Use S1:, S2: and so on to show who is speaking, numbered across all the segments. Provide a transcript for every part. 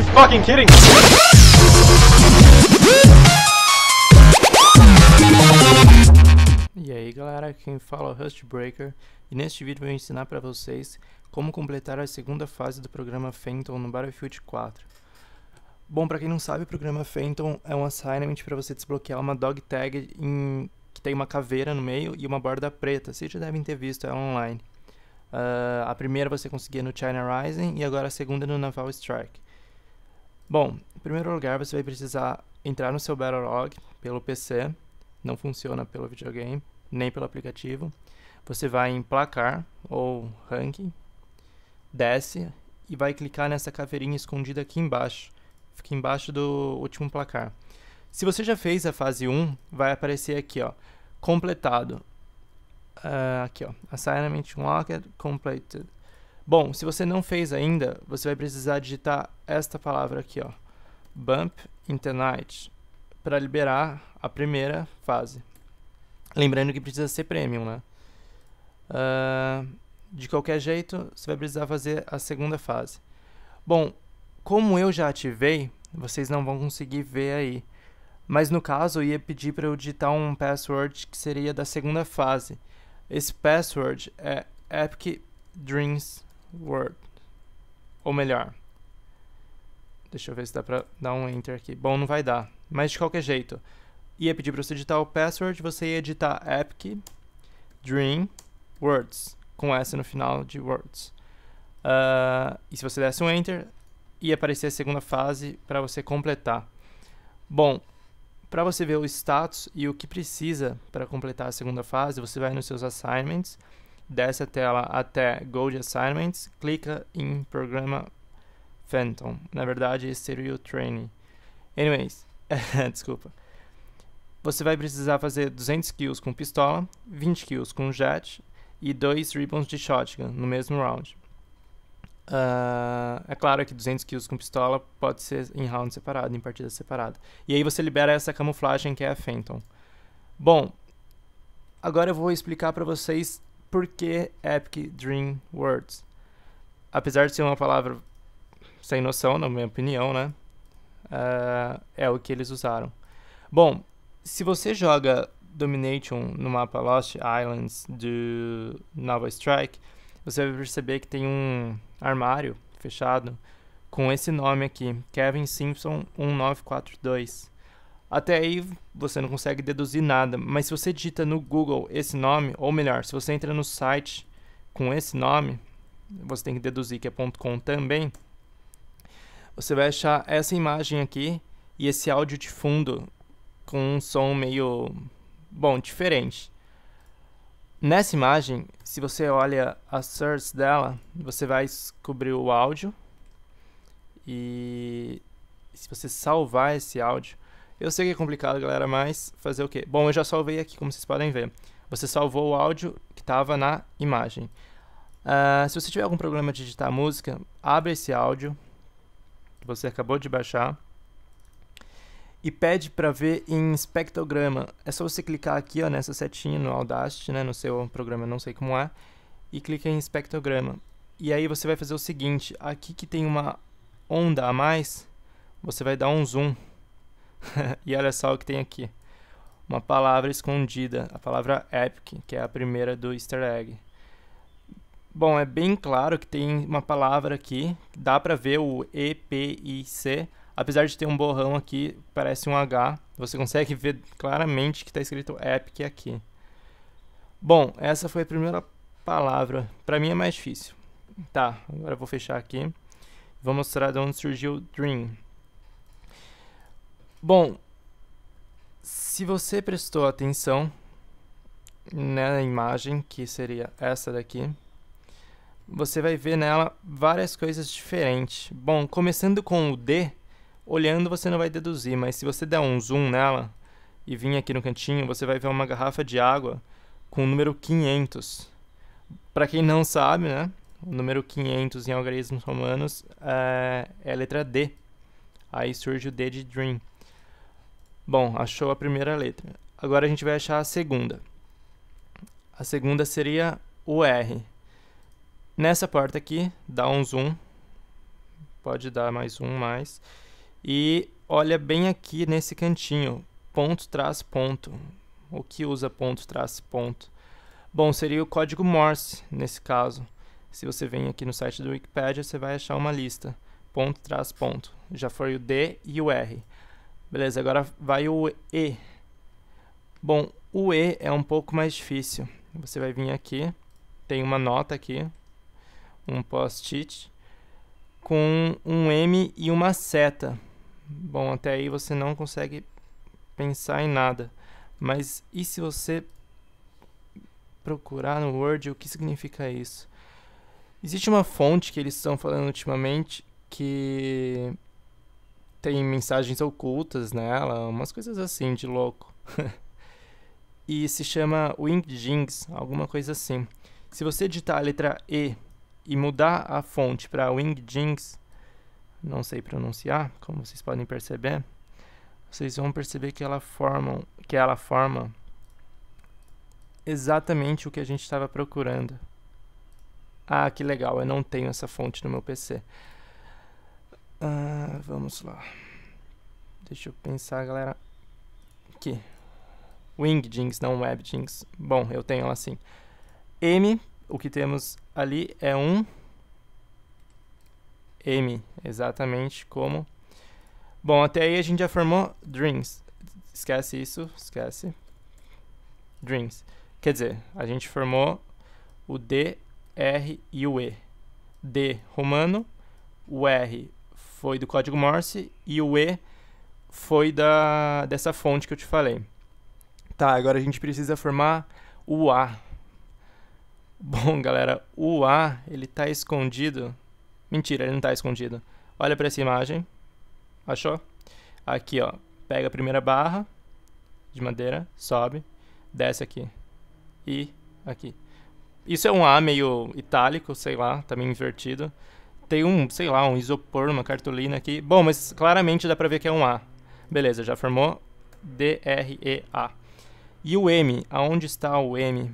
S1: you fucking kidding me? E aí galera, quem fala é o Rustbreaker e neste vídeo eu vou ensinar para vocês como completar a segunda fase do programa Phantom no Battlefield 4. Bom, para quem não sabe, o programa Phantom é um assignment para você desbloquear uma dog tag em... que tem uma caveira no meio e uma borda preta, vocês já devem ter visto ela é online. Uh, a primeira você conseguia no China Rising e agora a segunda no Naval Strike. Bom, em primeiro lugar você vai precisar entrar no seu Battlelog pelo PC, não funciona pelo videogame, nem pelo aplicativo. Você vai em placar ou ranking, desce e vai clicar nessa caveirinha escondida aqui embaixo. Fica embaixo do último placar. Se você já fez a fase 1, vai aparecer aqui, ó, completado. Uh, aqui, ó, assignment locked completed. Bom, se você não fez ainda, você vai precisar digitar esta palavra aqui, ó, bump internet, para liberar a primeira fase. Lembrando que precisa ser premium, né? Uh, de qualquer jeito, você vai precisar fazer a segunda fase. Bom, como eu já ativei, vocês não vão conseguir ver aí. Mas no caso, eu ia pedir para eu digitar um password que seria da segunda fase. Esse password é Epic Dreams Word. Ou melhor, deixa eu ver se dá pra dar um enter aqui. Bom, não vai dar, mas de qualquer jeito. Ia pedir para você editar o password, você ia editar epic dream words, com S no final de words. Uh, e se você desse um enter, ia aparecer a segunda fase para você completar. Bom, para você ver o status e o que precisa para completar a segunda fase, você vai nos seus assignments desce a tela até Gold Assignments, clica em Programa Phantom. Na verdade, Serial Training. Anyways, desculpa. Você vai precisar fazer 200 kills com pistola, 20 kills com jet e 2 ribbons de shotgun no mesmo round. Uh, é claro que 200 kills com pistola pode ser em round separado, em partida separada. E aí você libera essa camuflagem que é a Phantom. Bom, agora eu vou explicar para vocês por que Epic Dream Words? Apesar de ser uma palavra sem noção, na minha opinião, né? Uh, é o que eles usaram. Bom, se você joga Domination no mapa Lost Islands do Nova Strike, você vai perceber que tem um armário fechado com esse nome aqui, Kevin Simpson 1942. Até aí você não consegue deduzir nada, mas se você digita no Google esse nome, ou melhor, se você entra no site com esse nome, você tem que deduzir que é .com também, você vai achar essa imagem aqui e esse áudio de fundo com um som meio, bom, diferente. Nessa imagem, se você olha a source dela, você vai descobrir o áudio e se você salvar esse áudio, eu sei que é complicado, galera, mas fazer o quê? Bom, eu já salvei aqui, como vocês podem ver. Você salvou o áudio que estava na imagem. Uh, se você tiver algum problema de digitar música, abre esse áudio que você acabou de baixar e pede para ver em espectrograma. É só você clicar aqui ó, nessa setinha no Audacity, né, no seu programa, não sei como é, e clica em espectrograma. E aí você vai fazer o seguinte, aqui que tem uma onda a mais, você vai dar um zoom e olha só o que tem aqui. Uma palavra escondida, a palavra epic, que é a primeira do easter egg. Bom, é bem claro que tem uma palavra aqui, dá para ver o E, P, I, C, apesar de ter um borrão aqui, parece um H, você consegue ver claramente que está escrito epic aqui. Bom, essa foi a primeira palavra, para mim é mais difícil. Tá, agora eu vou fechar aqui, vou mostrar de onde surgiu Dream. Bom, se você prestou atenção né, na imagem, que seria essa daqui, você vai ver nela várias coisas diferentes. Bom, começando com o D, olhando você não vai deduzir, mas se você der um zoom nela e vir aqui no cantinho, você vai ver uma garrafa de água com o número 500. Para quem não sabe, né, o número 500 em algarismos romanos é, é a letra D. Aí surge o D de Dream. Bom, achou a primeira letra. Agora a gente vai achar a segunda. A segunda seria o R. Nessa porta aqui, dá um zoom. Pode dar mais um, mais. E olha bem aqui nesse cantinho. Ponto, traço, ponto. O que usa ponto, traço, ponto? Bom, seria o código Morse, nesse caso. Se você vem aqui no site do Wikipedia, você vai achar uma lista. Ponto, traço, ponto. Já foi o D e o R. Beleza, agora vai o E. Bom, o E é um pouco mais difícil. Você vai vir aqui, tem uma nota aqui, um post-it, com um M e uma seta. Bom, até aí você não consegue pensar em nada. Mas e se você procurar no Word o que significa isso? Existe uma fonte que eles estão falando ultimamente que tem mensagens ocultas nela, umas coisas assim de louco. e se chama Wing Jinx, alguma coisa assim. Se você digitar a letra E e mudar a fonte para Wing Jinx, não sei pronunciar, como vocês podem perceber, vocês vão perceber que ela forma, que ela forma exatamente o que a gente estava procurando. Ah, que legal, eu não tenho essa fonte no meu PC. Ah, vamos lá. Deixa eu pensar, galera. Aqui. Jinx, não Jinx. Bom, eu tenho ela assim. M, o que temos ali é um M, exatamente como. Bom, até aí a gente já formou Dreams. Esquece isso, esquece. Dreams. Quer dizer, a gente formou o D, R e o E. D romano, o R foi do código Morse e o E foi da, dessa fonte que eu te falei. Tá, agora a gente precisa formar o A. Bom, galera, o A, ele tá escondido. Mentira, ele não tá escondido. Olha para essa imagem. Achou? Aqui, ó. Pega a primeira barra de madeira, sobe, desce aqui. E aqui. Isso é um A meio itálico, sei lá, tá invertido tem um, sei lá, um isopor, uma cartolina aqui. Bom, mas claramente dá pra ver que é um A. Beleza, já formou D-R-E-A. E o M, aonde está o M?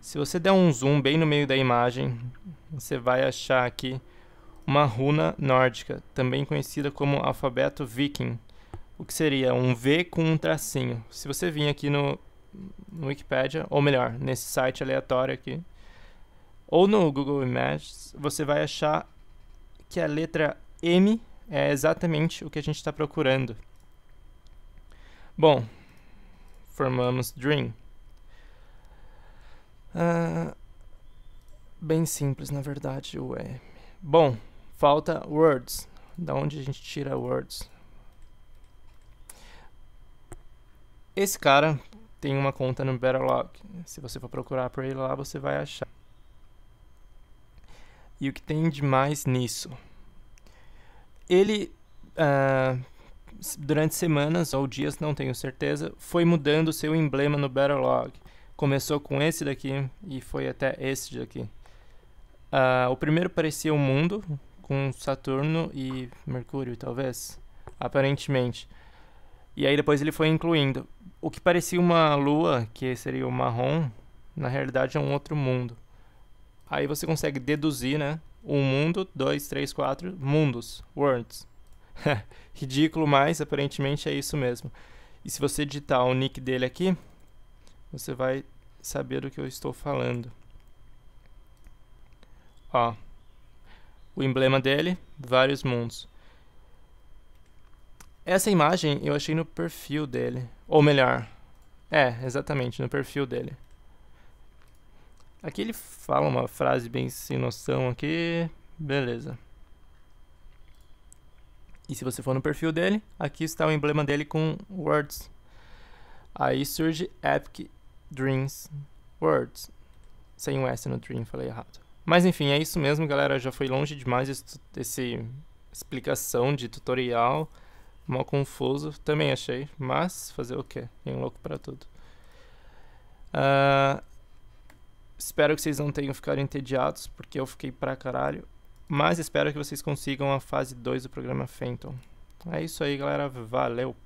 S1: Se você der um zoom bem no meio da imagem, você vai achar aqui uma runa nórdica, também conhecida como alfabeto viking, o que seria um V com um tracinho. Se você vir aqui no, no Wikipedia, ou melhor, nesse site aleatório aqui, ou no Google Images, você vai achar que a letra M é exatamente o que a gente está procurando. Bom, formamos Dream. Uh, bem simples, na verdade, o M. Bom, falta Words. Da onde a gente tira Words? Esse cara tem uma conta no Battlelog. Se você for procurar por ele lá, você vai achar. E o que tem de mais nisso? Ele, uh, durante semanas ou dias, não tenho certeza, foi mudando seu emblema no Log. Começou com esse daqui e foi até esse daqui. Uh, o primeiro parecia o um mundo, com Saturno e Mercúrio, talvez, aparentemente. E aí depois ele foi incluindo. O que parecia uma lua, que seria o marrom, na realidade é um outro mundo. Aí você consegue deduzir, né? Um mundo, dois, três, quatro mundos, worlds. Ridículo, mas aparentemente é isso mesmo. E se você digitar o nick dele aqui, você vai saber do que eu estou falando. Ó, o emblema dele, vários mundos. Essa imagem eu achei no perfil dele, ou melhor, é, exatamente, no perfil dele. Aqui ele fala uma frase bem sem noção aqui. Beleza. E se você for no perfil dele, aqui está o emblema dele com words. Aí surge Epic Dreams Words. Sem o um S no Dream, falei errado. Mas enfim, é isso mesmo, galera. Já foi longe demais esse, explicação de tutorial. Mal confuso, também achei. Mas fazer o quê? Tem louco para tudo. Uh, Espero que vocês não tenham ficado entediados, porque eu fiquei pra caralho. Mas espero que vocês consigam a fase 2 do programa Fenton. É isso aí, galera. Valeu!